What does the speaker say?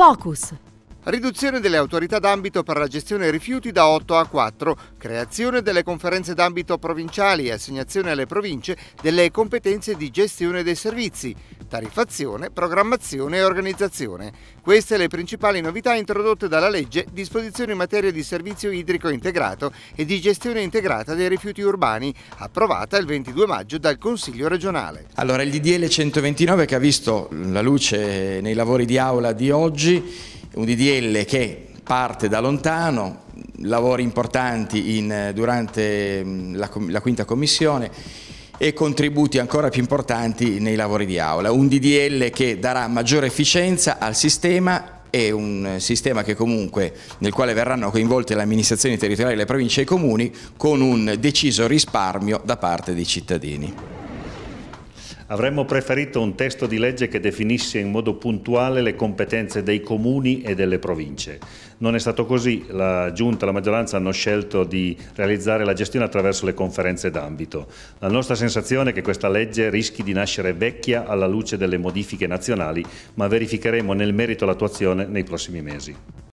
Focus. Riduzione delle autorità d'ambito per la gestione rifiuti da 8 a 4, creazione delle conferenze d'ambito provinciali e assegnazione alle province delle competenze di gestione dei servizi, tariffazione, programmazione e organizzazione. Queste le principali novità introdotte dalla legge disposizione in materia di servizio idrico integrato e di gestione integrata dei rifiuti urbani, approvata il 22 maggio dal Consiglio regionale. Allora, il DDL 129 che ha visto la luce nei lavori di aula di oggi, un DDL che parte da lontano, lavori importanti in, durante mm, la, la quinta commissione, e contributi ancora più importanti nei lavori di aula. Un DDL che darà maggiore efficienza al sistema è un sistema comunque, nel quale verranno coinvolte le amministrazioni territoriali, le province e i comuni con un deciso risparmio da parte dei cittadini. Avremmo preferito un testo di legge che definisse in modo puntuale le competenze dei comuni e delle province. Non è stato così, la Giunta e la maggioranza hanno scelto di realizzare la gestione attraverso le conferenze d'ambito. La nostra sensazione è che questa legge rischi di nascere vecchia alla luce delle modifiche nazionali, ma verificheremo nel merito l'attuazione nei prossimi mesi.